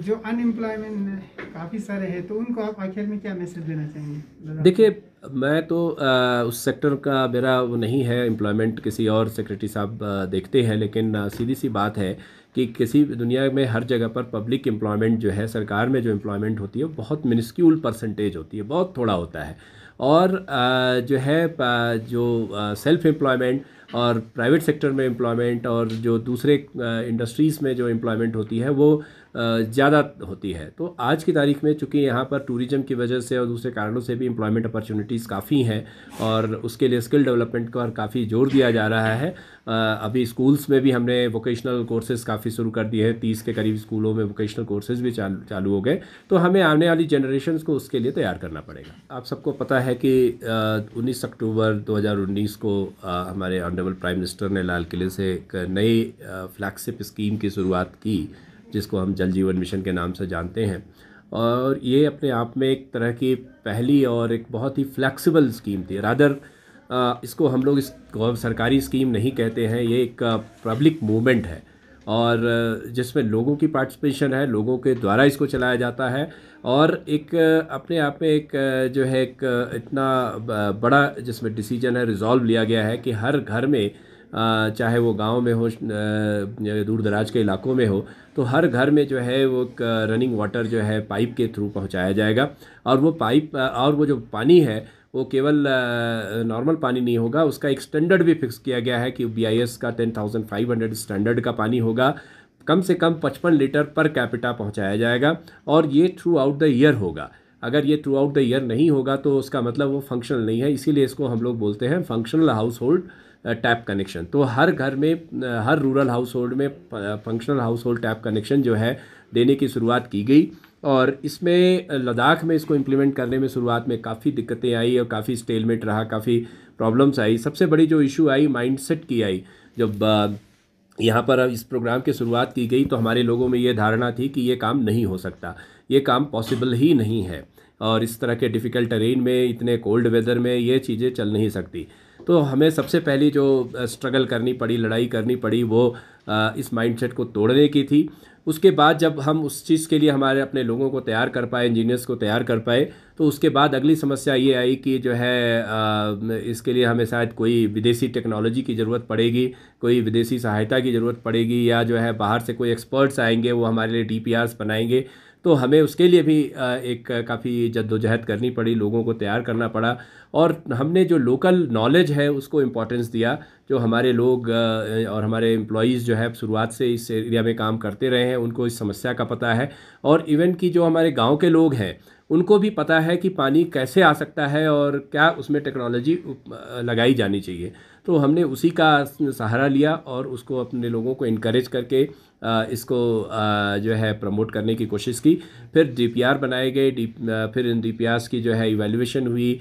जो अनएम्प्लॉयमेंट काफ़ी सारे हैं तो उनको आप आखिर में क्या मैसेज देना चाहेंगे देखिए मैं तो आ, उस सेक्टर का मेरा वो नहीं है एम्प्लॉयमेंट किसी और सेक्रेटरी साहब देखते हैं लेकिन सीधी सी बात है कि किसी दुनिया में हर जगह पर पब्लिक एम्प्लॉयमेंट जो है सरकार में जो एम्प्लॉयमेंट होती है बहुत मिनिस्क्यूल परसेंटेज होती है बहुत थोड़ा होता है और जो है जो सेल्फ एम्प्लॉयमेंट और प्राइवेट सेक्टर में एम्प्लॉयमेंट और जो दूसरे इंडस्ट्रीज़ में जो एम्प्लॉयमेंट होती है वो ज़्यादा होती है तो आज की तारीख में चूंकि यहाँ पर टूरिज़म की वजह से और दूसरे कारणों से भी एम्प्लॉयमेंट अपॉर्चुनिटीज़ काफ़ी हैं और उसके लिए स्किल डेवलपमेंट पर काफ़ी जोर दिया जा रहा है अभी स्कूल्स में भी हमने वोकेशनल कोर्सेज़ काफ़ी शुरू कर दिए हैं तीस के करीब स्कूलों में वोकेशनल कोर्सेज़ भी चालू चालू हो गए तो हमें आने वाली जनरेशन को उसके लिए तैयार करना पड़ेगा आप सबको पता है कि उन्नीस अक्टूबर दो को हमारे अंडर ऑनरेबल प्राइम मिनिस्टर ने लाल किले से एक नई फ्लैगशिप स्कीम की शुरुआत की जिसको हम जल जीवन मिशन के नाम से जानते हैं और ये अपने आप में एक तरह की पहली और एक बहुत ही फ्लैक्सीबल स्कीम थी रादर इसको हम लोग इस सरकारी स्कीम नहीं कहते हैं ये एक पब्लिक मूवमेंट है और जिसमें लोगों की पार्टिसिपेशन है लोगों के द्वारा इसको चलाया जाता है और एक अपने आप में एक जो है एक इतना बड़ा जिसमें डिसीजन है रिज़ॉल्व लिया गया है कि हर घर में चाहे वो गांव में हो दूर दराज के इलाकों में हो तो हर घर में जो है वो रनिंग वाटर जो है पाइप के थ्रू पहुंचाया जाएगा और वो पाइप और वो जो पानी है वो केवल नॉर्मल पानी नहीं होगा उसका एक स्टैंडर्ड भी फिक्स किया गया है कि बी का ten thousand five hundred standard का पानी होगा कम से कम पचपन लीटर पर कैपिटा पहुंचाया जाएगा और ये थ्रू आउट द ईयर होगा अगर ये थ्रू आउट द ईयर नहीं होगा तो उसका मतलब वो फंक्शनल नहीं है इसीलिए इसको हम लोग बोलते हैं functional household tap connection तो हर घर में uh, हर रूरल हाउस होल्ड में functional household tap connection जो है देने की शुरुआत की गई और इसमें uh, लद्दाख में इसको इम्प्लीमेंट करने में शुरुआत में काफ़ी दिक्कतें आई और काफ़ी स्टेलमेट रहा काफ़ी प्रॉब्लम्स आई सबसे बड़ी जो इशू आई माइंडसेट की आई जब uh, यहाँ पर अब इस प्रोग्राम की शुरुआत की गई तो हमारे लोगों में ये धारणा थी कि ये काम नहीं हो सकता ये काम पॉसिबल ही नहीं है और इस तरह के डिफ़िकल्ट ट्रेन में इतने कोल्ड वेदर में ये चीज़ें चल नहीं सकती तो हमें सबसे पहली जो स्ट्रगल करनी पड़ी लड़ाई करनी पड़ी वो इस माइंडसेट को तोड़ने की थी उसके बाद जब हम उस चीज़ के लिए हमारे अपने लोगों को तैयार कर पाए इंजीनियर्स को तैयार कर पाए तो उसके बाद अगली समस्या ये आई कि जो है आ, इसके लिए हमें शायद कोई विदेशी टेक्नोलॉजी की ज़रूरत पड़ेगी कोई विदेशी सहायता की ज़रूरत पड़ेगी या जो है बाहर से कोई एक्सपर्ट्स आएंगे वो हमारे लिए डी बनाएंगे तो हमें उसके लिए भी एक काफ़ी जद्दोजहद करनी पड़ी लोगों को तैयार करना पड़ा और हमने जो लोकल नॉलेज है उसको इम्पोर्टेंस दिया जो हमारे लोग और हमारे एम्प्लॉज़ जो है शुरुआत से इस एरिया में काम करते रहे हैं उनको इस समस्या का पता है और इवन कि जो हमारे गाँव के लोग हैं उनको भी पता है कि पानी कैसे आ सकता है और क्या उसमें टेक्नोलॉजी लगाई जानी चाहिए तो हमने उसी का सहारा लिया और उसको अपने लोगों को इनक्रेज करके इसको जो है प्रमोट करने की कोशिश की फिर डी बनाए गए फिर इन डी की जो है इवेल्यूशन हुई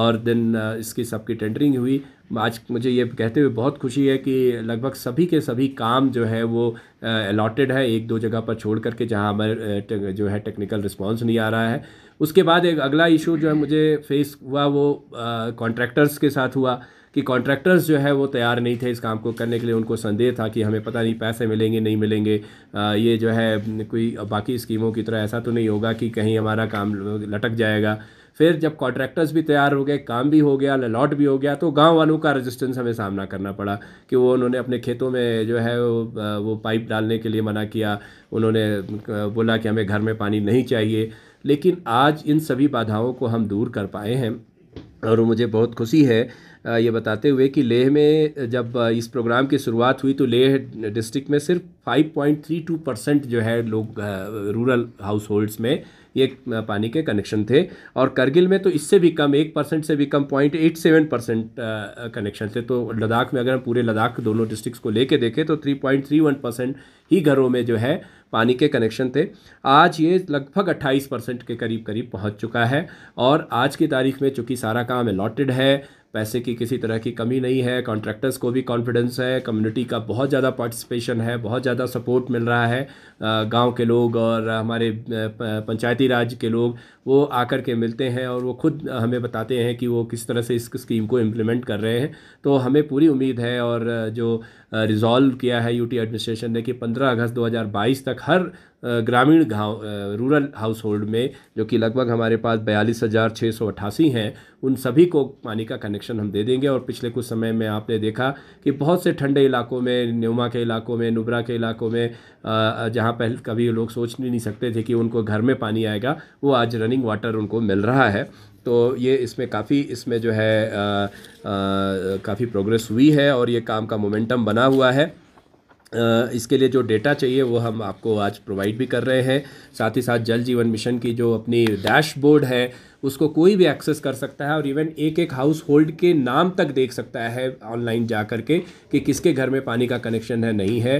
और देन इसकी सबकी टेंडरिंग हुई आज मुझे ये कहते हुए बहुत खुशी है कि लगभग सभी के सभी काम जो है वो अलॉटेड है एक दो जगह पर छोड़ करके जहाँ हमारे जो है टेक्निकल रिस्पॉन्स नहीं आ रहा है उसके बाद एक अगला इशू जो है मुझे फेस हुआ वो कॉन्ट्रैक्टर्स के साथ हुआ कि कॉन्ट्रैक्टर्स जो है वो तैयार नहीं थे इस काम को करने के लिए उनको संदेह था कि हमें पता नहीं पैसे मिलेंगे नहीं मिलेंगे आ, ये जो है कोई बाकी स्कीमों की तरह ऐसा तो नहीं होगा कि कहीं हमारा काम लटक जाएगा फिर जब कॉन्ट्रैक्टर्स भी तैयार हो गए काम भी हो गया अलॉट भी हो गया तो गांव वालों का रेजिस्टेंस हमें सामना करना पड़ा कि वो उन्होंने अपने खेतों में जो है वो, वो पाइप डालने के लिए मना किया उन्होंने बोला कि हमें घर में पानी नहीं चाहिए लेकिन आज इन सभी बाधाओं को हम दूर कर पाए हैं और मुझे बहुत खुशी है ये बताते हुए कि लेह में जब इस प्रोग्राम की शुरुआत हुई तो लेह डिस्ट्रिक्ट में सिर्फ 5.32 परसेंट जो है लोग रूरल हाउस होल्ड्स में ये पानी के कनेक्शन थे और करगिल में तो इससे भी कम एक परसेंट से भी कम point eight seven percent connection थे तो लद्दाख में अगर हम पूरे लद्दाख दोनों डिस्ट्रिक्स को लेके देखें तो three point three one percent ही घरों में जो है पानी के कनेक्शन थे आज ये लगभग 28 परसेंट के करीब करीब पहुंच चुका है और आज की तारीख में चूँकि सारा काम अलॉटेड है पैसे की किसी तरह की कमी नहीं है कॉन्ट्रैक्टर्स को भी कॉन्फिडेंस है कम्युनिटी का बहुत ज़्यादा पार्टिसिपेशन है बहुत ज़्यादा सपोर्ट मिल रहा है गांव के लोग और हमारे पंचायती राज के लोग वो आकर के मिलते हैं और वो खुद हमें बताते हैं कि वो किस तरह से इस स्कीम को इम्प्लीमेंट कर रहे हैं तो हमें पूरी उम्मीद है और जो रिज़ॉल्व किया है यूटी एडमिनिस्ट्रेशन ने कि पंद्रह अगस्त 2022 तक हर ग्रामीण गाँव रूरल हाउस होल्ड में जो कि लगभग हमारे पास बयालीस हज़ार छः सौ अट्ठासी हैं उन सभी को पानी का कनेक्शन हम दे देंगे और पिछले कुछ समय में आपने देखा कि बहुत से ठंडे इलाकों में न्यूमा के इलाकों में नुब्रा के इलाकों में जहाँ पहले कभी लोग सोच नहीं सकते थे कि उनको घर में पानी आएगा वो आज रनिंग वाटर उनको मिल रहा है तो ये इसमें काफ़ी इसमें जो है काफ़ी प्रोग्रेस हुई है और ये काम का मोमेंटम बना हुआ है इसके लिए जो डेटा चाहिए वो हम आपको आज प्रोवाइड भी कर रहे हैं साथ ही साथ जल जीवन मिशन की जो अपनी डैशबोर्ड है उसको कोई भी एक्सेस कर सकता है और इवन एक एक हाउस होल्ड के नाम तक देख सकता है ऑनलाइन जा कर के कि किसके घर में पानी का कनेक्शन है नहीं है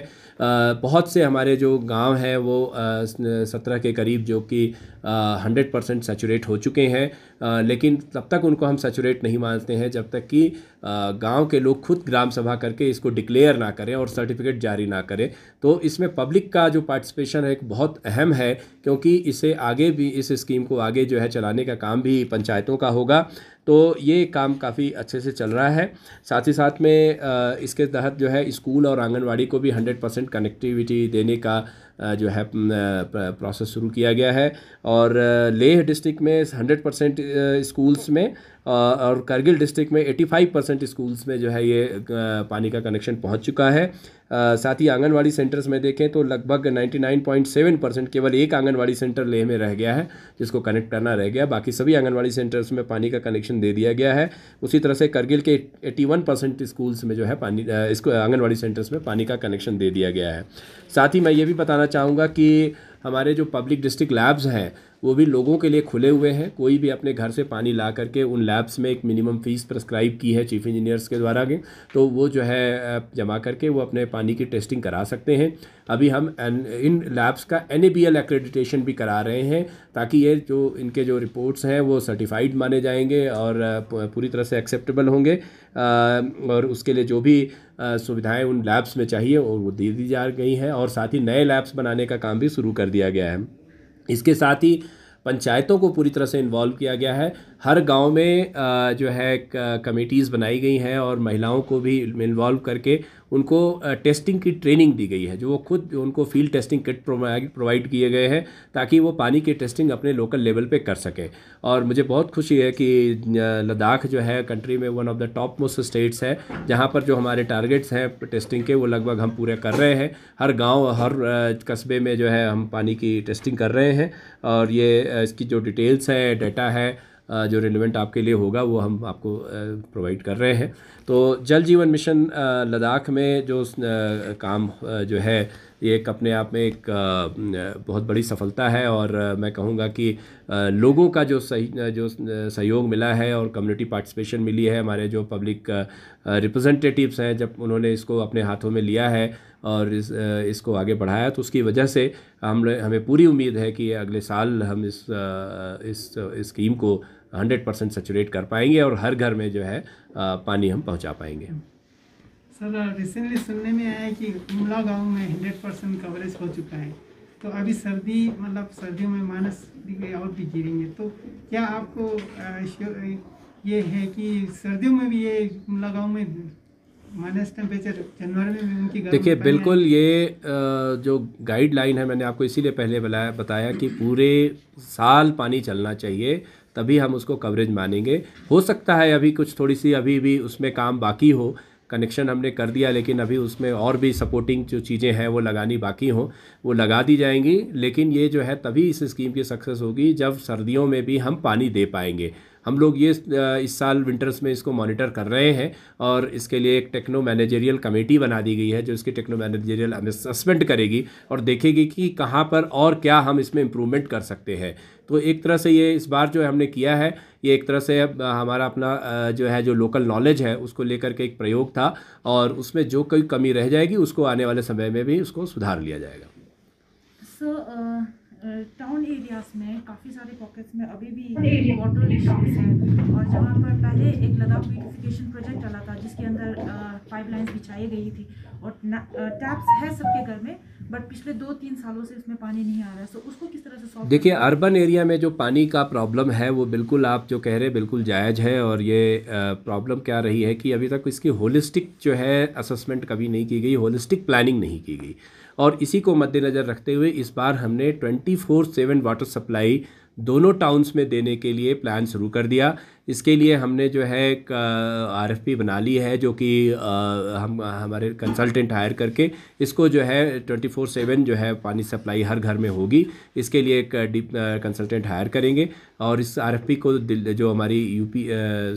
बहुत से हमारे जो गांव हैं वो सत्रह के करीब जो कि हंड्रेड परसेंट सेचुरेट हो चुके हैं लेकिन तब तक उनको हम सेचुरेट नहीं मानते हैं जब तक कि गांव के लोग खुद ग्राम सभा करके इसको डिक्लेयर ना करें और सर्टिफिकेट जारी ना करें तो इसमें पब्लिक का जो पार्टिसिपेशन है बहुत अहम है क्योंकि इसे आगे भी इस स्कीम को आगे जो है चलाने का काम भी पंचायतों का होगा तो ये काम काफ़ी अच्छे से चल रहा है साथ ही साथ में इसके तहत जो है स्कूल और आंगनवाड़ी को भी हंड्रेड परसेंट कनेक्टिविटी देने का जो है प्रोसेस शुरू किया गया है और लेह डिस्ट्रिक्ट में हंड्रेड परसेंट स्कूल्स में और करगिल डिस्ट्रिक्ट में 85 परसेंट स्कूल्स में जो है ये पानी का कनेक्शन पहुंच चुका है साथ ही आंगनवाड़ी सेंटर्स में देखें तो लगभग 99.7 परसेंट केवल एक आंगनवाड़ी सेंटर लेह में रह गया है जिसको कनेक्ट करना रह गया बाकी सभी आंगनवाड़ी सेंटर्स में पानी का कनेक्शन दे दिया गया है उसी तरह से करगिल के 81 परसेंट स्कूल्स में जो है पानी इसको आंगनवाड़ी सेंटर्स में पानी का कनेक्शन दे दिया गया है साथ ही मैं ये भी बताना चाहूँगा कि हमारे जो पब्लिक डिस्ट्रिक्ट लैब्स हैं वो भी लोगों के लिए खुले हुए हैं कोई भी अपने घर से पानी ला करके उन लैब्स में एक मिनिमम फ़ीस प्रस्क्राइब की है चीफ इंजीनियर्स के द्वारा के तो वो जो है जमा करके वो अपने पानी की टेस्टिंग करा सकते हैं अभी हम इन लैब्स का एन एक्रेडिटेशन भी करा रहे हैं ताकि ये जो इनके जो रिपोर्ट्स हैं वो सर्टिफाइड माने जाएंगे और पूरी तरह से एक्सेप्टेबल होंगे और उसके लिए जो भी सुविधाएं उन लैब्स में चाहिए और वो दे दी जा गई हैं और साथ ही नए लैब्स बनाने का काम भी शुरू कर दिया गया है इसके साथ ही पंचायतों को पूरी तरह से इन्वॉल्व किया गया है हर गांव में जो है कमेटीज़ बनाई गई हैं और महिलाओं को भी इन्वॉल्व करके उनको टेस्टिंग की ट्रेनिंग दी गई है जो वो खुद उनको फील्ड टेस्टिंग किट प्रोवाइड किए गए हैं ताकि वो पानी की टेस्टिंग अपने लोकल लेवल पे कर सकें और मुझे बहुत खुशी है कि लद्दाख जो है कंट्री में one of the top most states है जहाँ पर जो हमारे टारगेट्स हैं टेस्टिंग के वो लगभग हम पूरे कर रहे हैं हर गाँव हर कस्बे में जो है हम पानी की टेस्टिंग कर रहे हैं और ये इसकी जो डिटेल्स है डेटा है जो रिलेवेंट आपके लिए होगा वो हम आपको प्रोवाइड कर रहे हैं तो जल जीवन मिशन लद्दाख में जो काम जो है ये एक अपने आप में एक बहुत बड़ी सफलता है और मैं कहूँगा कि लोगों का जो सही जो सहयोग मिला है और कम्युनिटी पार्टिसिपेशन मिली है हमारे जो पब्लिक रिप्रेजेंटेटिव्स हैं जब उन्होंने इसको अपने हाथों में लिया है और इस इसको आगे बढ़ाया तो उसकी वजह से हम हमें पूरी उम्मीद है कि अगले साल हम इस इस स्कीम को हंड्रेड परसेंट सेचुरेट कर पाएंगे और हर घर में जो है पानी हम पहुंचा पाएंगे सर रिसेंटली सुनने में आया कि उमला गांव में हंड्रेड परसेंट कवरेज हो चुका है तो अभी सर्दी मतलब सर्दियों में मानस डिग्री और भी गिरेंगे तो क्या आपको ये है कि सर्दियों में भी ये उमला गाँव में माइनस टेम्परेचर जनवरी में उनकी देखिए बिल्कुल ये जो गाइडलाइन है मैंने आपको इसीलिए पहले बताया बताया कि पूरे साल पानी चलना चाहिए तभी हम उसको कवरेज मानेंगे हो सकता है अभी कुछ थोड़ी सी अभी भी उसमें काम बाकी हो कनेक्शन हमने कर दिया लेकिन अभी उसमें और भी सपोर्टिंग जो चीज़ें हैं वो लगानी बाकी हों वो लगा दी जाएंगी लेकिन ये जो है तभी इस स्कीम की सक्सेस होगी जब सर्दियों में भी हम पानी दे पाएंगे हम लोग ये इस साल विंटर्स में इसको मॉनिटर कर रहे हैं और इसके लिए एक टेक्नो मैनेजरियल कमेटी बना दी गई है जो इसकी टेक्नो मैनेजरियल असमेंट करेगी और देखेगी कि कहाँ पर और क्या हम इसमें इम्प्रूवमेंट कर सकते हैं तो एक तरह से ये इस बार जो हमने किया है ये एक तरह से हमारा अपना जो है जो लोकल नॉलेज है उसको लेकर के एक प्रयोग था और उसमें जो कोई कमी रह जाएगी उसको आने वाले समय में भी उसको सुधार लिया जाएगा सो so, uh... एरियाज़ में काफ़ी सारे पॉकेट्स में अभी भी वाटर इशूज हैं और जहाँ पर पहले एक लद्दाख ब्यूटिफिकेशन प्रोजेक्ट चला था जिसके अंदर पाइपलाइंस बिछाई गई थी और टैप्स है सबके घर में बट पिछले दो तीन सालों से इसमें पानी नहीं आ रहा है सो उसको किस तरह से सॉल्व देखिए अर्बन एरिया में जो पानी का प्रॉब्लम है वो बिल्कुल आप जो कह रहे हैं बिल्कुल जायज़ है और ये प्रॉब्लम क्या रही है कि अभी तक इसकी होलिस्टिक जो है असेसमेंट कभी नहीं की गई होलिस्टिक प्लानिंग नहीं की गई और इसी को मद्देनज़र रखते हुए इस बार हमने twenty four seven water supply दोनों टाउन्स में देने के लिए प्लान शुरू कर दिया इसके लिए हमने जो है एक आर बना ली है जो कि हम हमारे कंसल्टेंट हायर करके इसको जो है ट्वेंटी फोर सेवन जो है पानी सप्लाई हर घर में होगी इसके लिए एक डीप कंसल्टेंट हायर करेंगे और इस आर को जो हमारी U P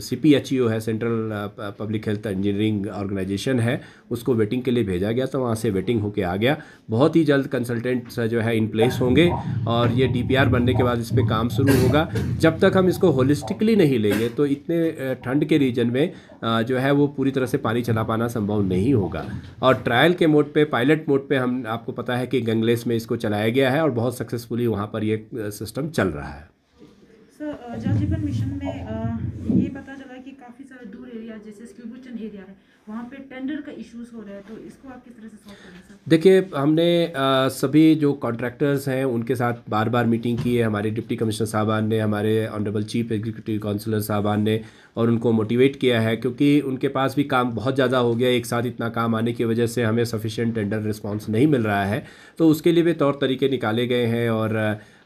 C P H E है central public health engineering organisation है उसको वेटिंग के लिए भेजा गया तो वहाँ से वेटिंग होके आ गया बहुत ही जल्द कंसल्टेंट्स जो है इन प्लेस होंगे और ये डी बनने के बाद इस पर काम शुरू होगा जब तक हम इसको होलिस्टिकली नहीं लेंगे देंगे तो इतने ठंड के रीजन में जो है वो पूरी तरह से पानी चला पाना संभव नहीं होगा और ट्रायल के मोड पे पायलट मोड पे हम आपको पता है कि गंगलेस में इसको चलाया गया है और बहुत सक्सेसफुली वहाँ पर ये सिस्टम चल रहा है सर जल जीवन मिशन में ये पता चला कि काफ़ी सारे दूर एरिया जैसे स्किलबुचन एरिया है वहाँ टेंडर का हो रहा है तो इसको आप किस तरह देखिए हमने आ, सभी जो कॉन्ट्रैक्टर्स हैं उनके साथ बार बार मीटिंग की है हमारे डिप्टी कमिश्नर साहबान ने हमारे ऑनरेबल चीफ एग्जीक्यूटिव काउंसलर साहबान ने और उनको मोटिवेट किया है क्योंकि उनके पास भी काम बहुत ज़्यादा हो गया एक साथ इतना काम आने की वजह से हमें सफिशेंट टेंडर रिस्पॉन्स नहीं मिल रहा है तो उसके लिए भी तौर तरीके निकाले गए हैं और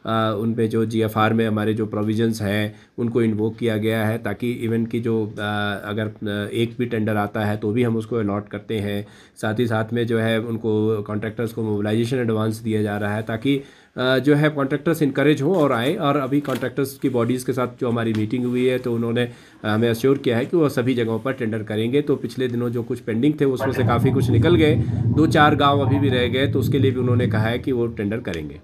उन पे जो जीएफआर में हमारे जो प्रोविजंस हैं उनको इन्वोक किया गया है ताकि इवन की जो अगर एक भी टेंडर आता है तो भी हम उसको अलॉट करते हैं साथ ही साथ में जो है उनको कॉन्ट्रैक्टर्स को मोबिलाइजेशन एडवांस दिया जा रहा है ताकि जो है कॉन्ट्रैक्टर्स इंकरेज हों और आएँ और अभी कॉन्ट्रैक्टर्स की बॉडीज़ के साथ जो हमारी मीटिंग हुई है तो उन्होंने हमें अश्योर किया है कि वो सभी जगहों पर टेंडर करेंगे तो पिछले दिनों जो कुछ पेंडिंग थे उसमें से काफ़ी कुछ निकल गए दो चार गाँव अभी भी रह गए तो उसके लिए भी उन्होंने कहा है कि वो टेंडर करेंगे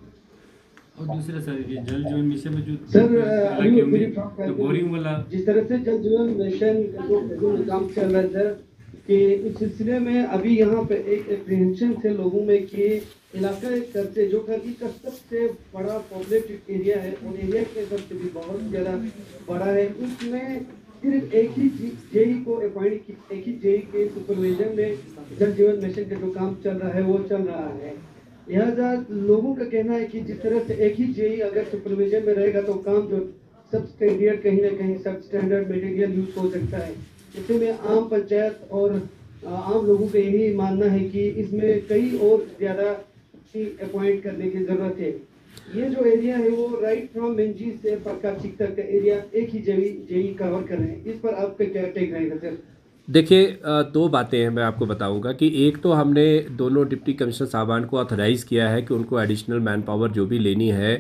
और दूसरा सर ये जल जीवन मिशन में जो सर तो बोरिंग वाला जिस तरह से जल जीवन मिशन जो काम चल रहा है सर कि इस सिलसिले में अभी यहाँ पे एक एप्रीहेंशन थे लोगों में कि इलाका करते जो कर सबसे बड़ा पॉपुलेटेड एरिया है उन एरिया के हिसाब से भी बहुत ज़्यादा बड़ा है उसमें सिर्फ एक ही जेई को अपॉइंट एक ही जेई के सुपरविजन में जल जीवन मिशन का जो काम चल रहा है वो चल रहा है लिहाजा लोगों का कहना है कि जिस तरह से एक ही जेई अगर सुपरविजन में रहेगा तो काम जो सब स्टैंडर्ड कहीं ना कहीं सब स्टैंडर्ड मटेरियल यूज हो सकता है इसे में आम पंचायत और आम लोगों का यही मानना है कि इसमें कई और ज़्यादा अपॉइंट करने की ज़रूरत है ये जो एरिया है वो राइट फ्रॉम मेंजी से पक्का चिक तक का एरिया एक ही जेई जेई कवर कर रहे हैं इस पर आपका क्या टेक रहेगा सर देखिए दो बातें हैं मैं आपको बताऊंगा कि एक तो हमने दोनों डिप्टी कमिश्नर साहबान को ऑथराइज़ किया है कि उनको एडिशनल मैन पावर जो भी लेनी है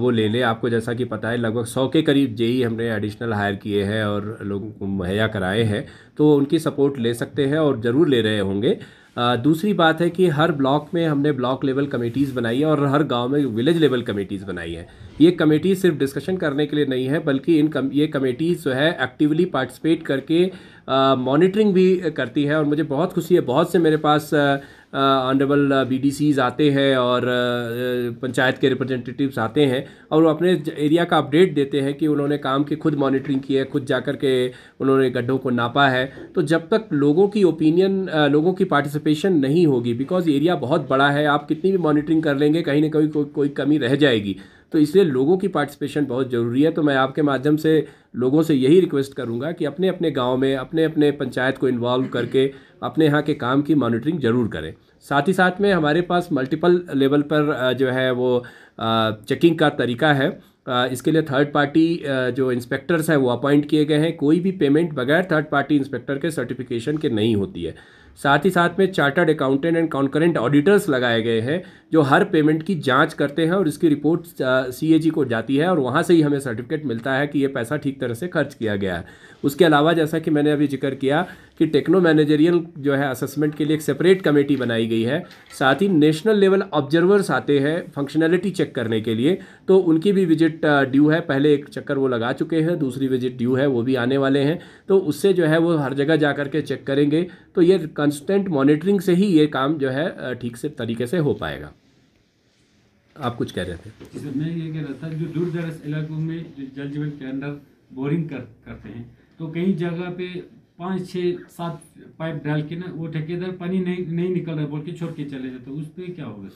वो ले लें आपको जैसा कि पता है लगभग सौ के करीब जेई हमने एडिशनल हायर किए हैं और लोगों को मुहैया कराए हैं तो उनकी सपोर्ट ले सकते हैं और ज़रूर ले रहे होंगे दूसरी बात है कि हर ब्लॉक में हमने ब्लॉक लेवल कमेटीज़ बनाई है और हर गांव में विलेज लेवल कमेटीज़ बनाई है ये कमेटी सिर्फ डिस्कशन करने के लिए नहीं है बल्कि इन कम ये कमेटीज़ जो है एक्टिवली पार्टिसिपेट करके मॉनिटरिंग भी करती है और मुझे बहुत खुशी है बहुत से मेरे पास ऑनरेबल बी आते हैं और पंचायत के रिप्रेजेंटेटिव्स आते हैं और वो अपने एरिया का अपडेट देते हैं कि उन्होंने काम की खुद मॉनिटरिंग की है खुद जा कर के उन्होंने गड्ढों को नापा है तो जब तक लोगों की ओपिनियन लोगों की पार्टिसिपेशन नहीं होगी बिकॉज एरिया बहुत बड़ा है आप कितनी भी मॉनिटरिंग कर लेंगे कहीं ना कहीं कोई कोई कमी रह जाएगी तो इसलिए लोगों की पार्टिसिपेशन बहुत ज़रूरी है तो मैं आपके माध्यम से लोगों से यही रिक्वेस्ट करूँगा कि अपने अपने गाँव में अपने अपने पंचायत को इन्वॉल्व करके अपने यहाँ के काम की मॉनिटरिंग ज़रूर करें साथ ही साथ में हमारे पास मल्टीपल लेवल पर जो है वो चेकिंग का तरीका है इसके लिए थर्ड पार्टी जो इंस्पेक्टर्स हैं वो अपॉइंट किए गए हैं कोई भी पेमेंट बगैर थर्ड पार्टी इंस्पेक्टर के सर्टिफिकेशन के नहीं होती है साथ ही साथ में chartered accountant and concurrent auditors लगाए गए हैं जो हर पेमेंट की जांच करते हैं और इसकी रिपोर्ट सी को जाती है और वहाँ से ही हमें सर्टिफिकेट मिलता है कि ये पैसा ठीक तरह से खर्च किया गया है उसके अलावा जैसा कि मैंने अभी जिक्र किया कि टेक्नो मैनेजरियल जो है असेसमेंट के लिए एक सेपरेट कमेटी बनाई गई है साथ ही नेशनल लेवल ऑब्जर्वर्स आते हैं फंक्शनैलिटी चेक करने के लिए तो उनकी भी विजिट ड्यू है पहले एक चक्कर वो लगा चुके हैं दूसरी विजिट ड्यू है वो भी आने वाले हैं तो उससे जो है वो हर जगह जा करके चेक करेंगे तो ये कंस्टेंट मॉनिटरिंग से ही ये काम जो है ठीक से तरीके से हो पाएगा आप कुछ कह रहे थे सर मैं ये कह रहा था जो दूर दराज इलाकों में जो जल जीवन के अंदर बोरिंग कर करते हैं तो कई जगह पे पाँच छः सात पाइप डाल के ना वो ठेकेदार पानी नहीं नहीं निकल रहा बोल के छोड़ के चले जाते उस पर क्या होगा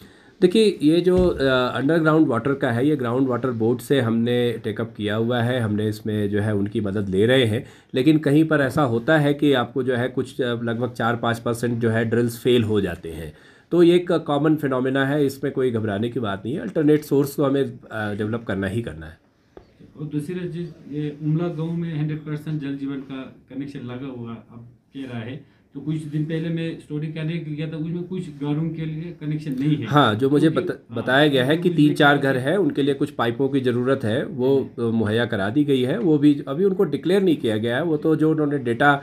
देखिए ये जो अंडरग्राउंड वाटर का है ये ग्राउंड वाटर बोर्ड से हमने टेकअप किया हुआ है हमने इसमें जो है उनकी मदद ले रहे हैं लेकिन कहीं पर ऐसा होता है कि आपको जो है कुछ लगभग चार पाँच परसेंट जो है ड्रिल्स फेल हो जाते हैं तो ये एक कॉमन फिनोमेना है इसमें कोई घबराने की बात नहीं है अल्टरनेट सोर्स तो हमें डेवलप करना ही करना है और दूसरी ये उमला गांव में हंड्रेड परसेंट जल जीवन का कनेक्शन लगा हुआ अब कह रहा है तो कुछ दिन पहले मैं स्टोरी कहने के लिए था उसमें कुछ घरों के लिए कनेक्शन नहीं है हाँ जो मुझे तो बत, बताया गया है हाँ, कि तो तीन चार घर है उनके लिए कुछ पाइपों की ज़रूरत है वो हम्म। मुहैया करा दी गई है वो भी अभी उनको डिक्लेयर नहीं किया गया है वो तो जो उन्होंने डेटा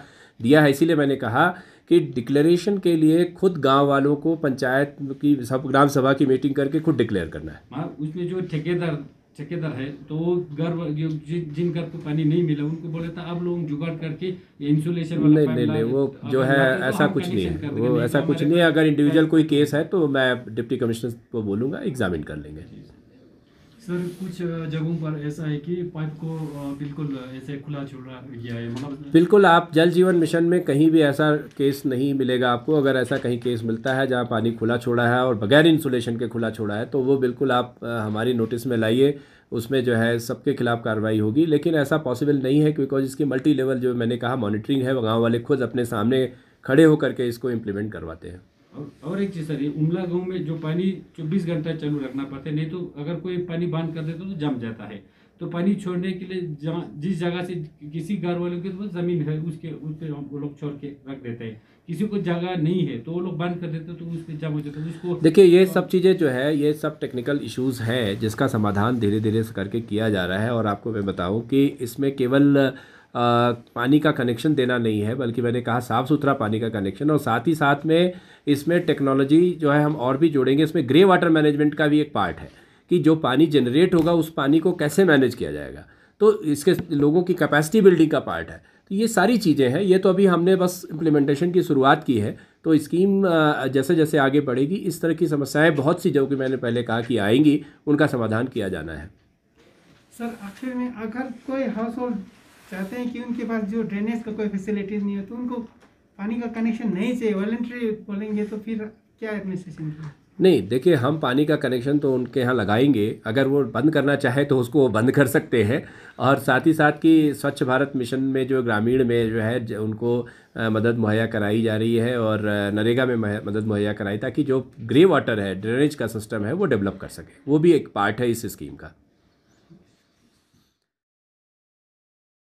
दिया है इसीलिए मैंने कहा कि डिक्लेरेशन के लिए खुद गांव वालों को पंचायत की सब ग्राम सभा की मीटिंग करके खुद डिक्लेयर करना है हाँ, उसमें जो ठेकेदार ठेकेदार है तो वो गर्भ जिन घर को पानी नहीं मिला उनको बोले था अब लोग जुगाड़ करके इंसुलेशन वाला नहीं नहीं नहीं वो जो है तो ऐसा कुछ नहीं है वो ऐसा कुछ नहीं है अगर इंडिविजुअल कोई केस है तो मैं डिप्टी कमिश्नर को बोलूँगा एग्जामिन कर लेंगे सर कुछ जगहों पर ऐसा है कि पाइप को बिल्कुल ऐसे खुला छोड़ गया है मतलब बिल्कुल आप जल जीवन मिशन में कहीं भी ऐसा केस नहीं मिलेगा आपको अगर ऐसा कहीं केस मिलता है जहाँ पानी खुला छोड़ा है और बगैर इंसुलेशन के खुला छोड़ा है तो वो बिल्कुल आप हमारी नोटिस में लाइए उसमें जो है सबके खिलाफ कार्रवाई होगी लेकिन ऐसा पॉसिबल नहीं है बिकॉज इसकी मल्टी लेवल जो मैंने कहा मॉनिटरिंग है गाँव वाले खुद अपने सामने खड़े होकर के इसको इम्प्लीमेंट करवाते हैं और और एक चीज़ सर ये उमला गांव में जो पानी 24 घंटा चालू रखना पड़ता है नहीं तो अगर कोई पानी बांध कर देता तो जम जाता है तो पानी छोड़ने के लिए जहाँ जिस जगह से किसी घर वालों के तो ज़मीन है उसके उस पर वो लोग छोड़ के रख देते हैं किसी को जगह नहीं है तो वो लोग बंद कर देते तो उस पर जम हो जाता है उसको देखिए ये सब चीज़ें जो है ये सब टेक्निकल इश्यूज़ हैं जिसका समाधान धीरे धीरे करके किया जा रहा है और आपको मैं बताऊँ कि इसमें केवल पानी का कनेक्शन देना नहीं है बल्कि मैंने कहा साफ़ सुथरा पानी का कनेक्शन और साथ ही साथ में इसमें टेक्नोलॉजी जो है हम और भी जोड़ेंगे इसमें ग्रे वाटर मैनेजमेंट का भी एक पार्ट है कि जो पानी जनरेट होगा उस पानी को कैसे मैनेज किया जाएगा तो इसके लोगों की कैपेसिटी बिल्डिंग का पार्ट है तो ये सारी चीज़ें हैं ये तो अभी हमने बस इम्प्लीमेंटेशन की शुरुआत की है तो स्कीम जैसे जैसे आगे बढ़ेगी इस तरह की समस्याएं बहुत सी जो कि मैंने पहले कहा कि आएंगी उनका समाधान किया जाना है सर आखिर में अगर कोई हाउस होल्ड चाहते हैं कि उनके पास जो ड्रेनेज का कोई फैसिलिटीज़ नहीं हो तो उनको पानी का कनेक्शन नहीं चाहिए वॉलेंट्री बोलेंगे तो फिर क्या एडमिनिस्ट्रेशन की नहीं देखिए हम पानी का कनेक्शन तो उनके यहाँ लगाएंगे अगर वो बंद करना चाहे तो उसको वो बंद कर सकते हैं और साथ ही साथ कि स्वच्छ भारत मिशन में जो ग्रामीण में जो है जो उनको मदद मुहैया कराई जा रही है और नरेगा में मदद मुहैया कराई ताकि जो ग्रे वाटर है ड्रेनेज का सिस्टम है वो डेवलप कर सके वो भी एक पार्ट है इस स्कीम का